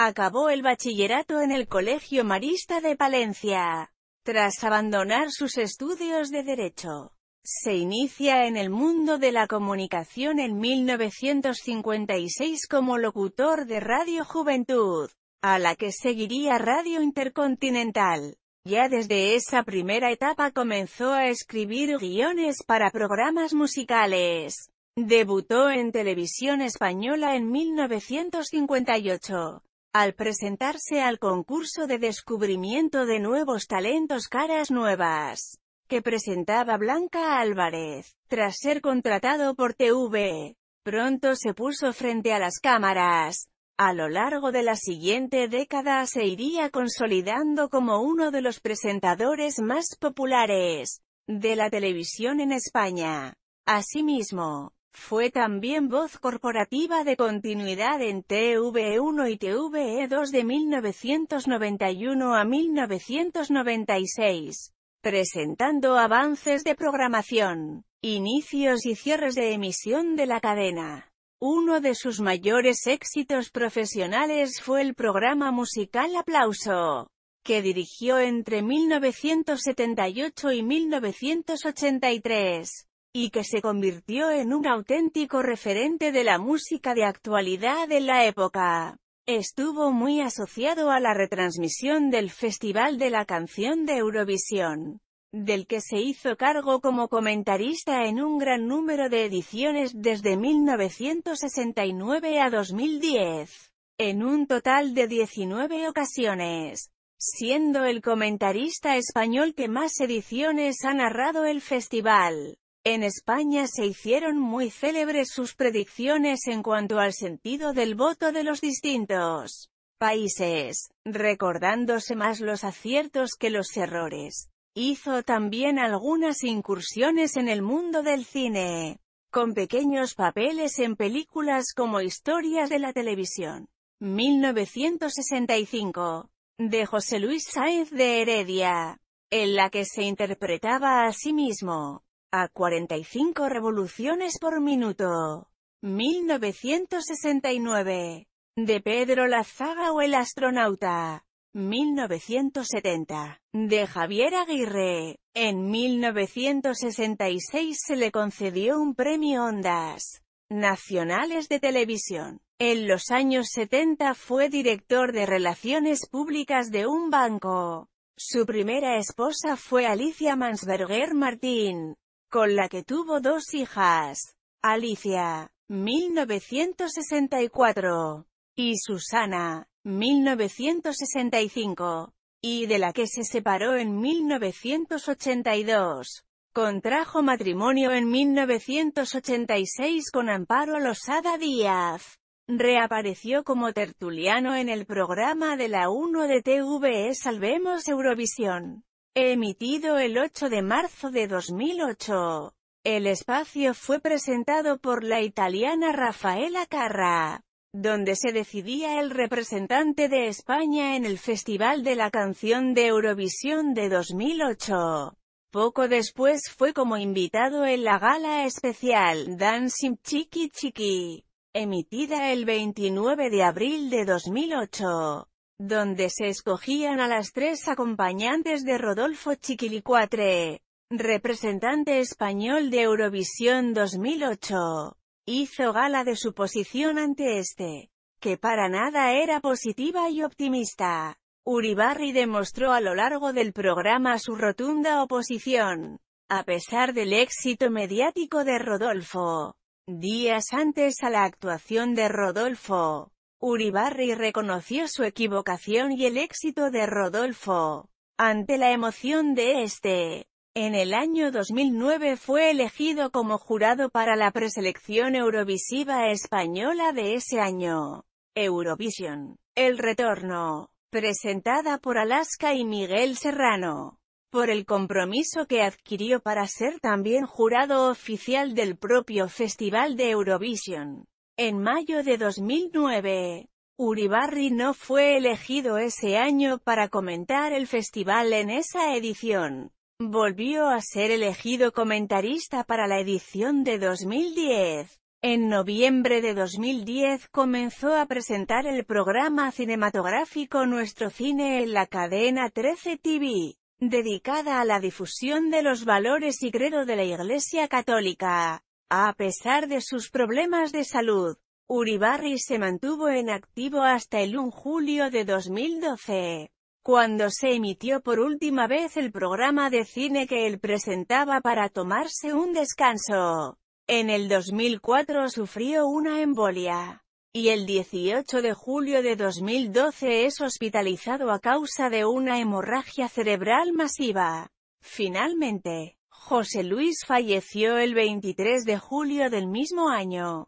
Acabó el bachillerato en el Colegio Marista de Palencia. Tras abandonar sus estudios de Derecho, se inicia en el mundo de la comunicación en 1956 como locutor de Radio Juventud, a la que seguiría Radio Intercontinental. Ya desde esa primera etapa comenzó a escribir guiones para programas musicales. Debutó en televisión española en 1958 al presentarse al concurso de descubrimiento de nuevos talentos caras nuevas que presentaba Blanca Álvarez. Tras ser contratado por TV, pronto se puso frente a las cámaras. A lo largo de la siguiente década se iría consolidando como uno de los presentadores más populares de la televisión en España. Asimismo, fue también voz corporativa de continuidad en TV1 y tv 2 de 1991 a 1996, presentando avances de programación, inicios y cierres de emisión de la cadena. Uno de sus mayores éxitos profesionales fue el programa musical Aplauso, que dirigió entre 1978 y 1983 y que se convirtió en un auténtico referente de la música de actualidad de la época. Estuvo muy asociado a la retransmisión del Festival de la Canción de Eurovisión, del que se hizo cargo como comentarista en un gran número de ediciones desde 1969 a 2010, en un total de 19 ocasiones siendo el comentarista español que más ediciones ha narrado el festival. En España se hicieron muy célebres sus predicciones en cuanto al sentido del voto de los distintos países, recordándose más los aciertos que los errores. Hizo también algunas incursiones en el mundo del cine, con pequeños papeles en películas como Historias de la Televisión. 1965, de José Luis Sáenz de Heredia, en la que se interpretaba a sí mismo a 45 revoluciones por minuto. 1969. De Pedro Lazaga o el astronauta. 1970. De Javier Aguirre. En 1966 se le concedió un premio Ondas Nacionales de Televisión. En los años 70 fue director de Relaciones Públicas de un banco. Su primera esposa fue Alicia Mansberger Martín con la que tuvo dos hijas, Alicia, 1964, y Susana, 1965, y de la que se separó en 1982. Contrajo matrimonio en 1986 con Amparo Losada Díaz. Reapareció como tertuliano en el programa de la 1 de TV Salvemos Eurovisión. Emitido el 8 de marzo de 2008. El espacio fue presentado por la italiana Rafaela Carra, donde se decidía el representante de España en el Festival de la Canción de Eurovisión de 2008. Poco después fue como invitado en la gala especial Dancing Chiqui Chiqui, emitida el 29 de abril de 2008 donde se escogían a las tres acompañantes de Rodolfo Chiquilicuatre, representante español de Eurovisión 2008. Hizo gala de su posición ante este, que para nada era positiva y optimista. Uribarri demostró a lo largo del programa su rotunda oposición, a pesar del éxito mediático de Rodolfo. Días antes a la actuación de Rodolfo, Uribarri reconoció su equivocación y el éxito de Rodolfo. Ante la emoción de este, en el año 2009 fue elegido como jurado para la preselección Eurovisiva española de ese año. Eurovision. El retorno. Presentada por Alaska y Miguel Serrano. Por el compromiso que adquirió para ser también jurado oficial del propio Festival de Eurovision. En mayo de 2009, Uribarri no fue elegido ese año para comentar el festival en esa edición. Volvió a ser elegido comentarista para la edición de 2010. En noviembre de 2010 comenzó a presentar el programa cinematográfico Nuestro Cine en la cadena 13 TV, dedicada a la difusión de los valores y credo de la Iglesia Católica. A pesar de sus problemas de salud, Uribarri se mantuvo en activo hasta el 1 julio de 2012, cuando se emitió por última vez el programa de cine que él presentaba para tomarse un descanso. En el 2004 sufrió una embolia, y el 18 de julio de 2012 es hospitalizado a causa de una hemorragia cerebral masiva. Finalmente, José Luis falleció el 23 de julio del mismo año.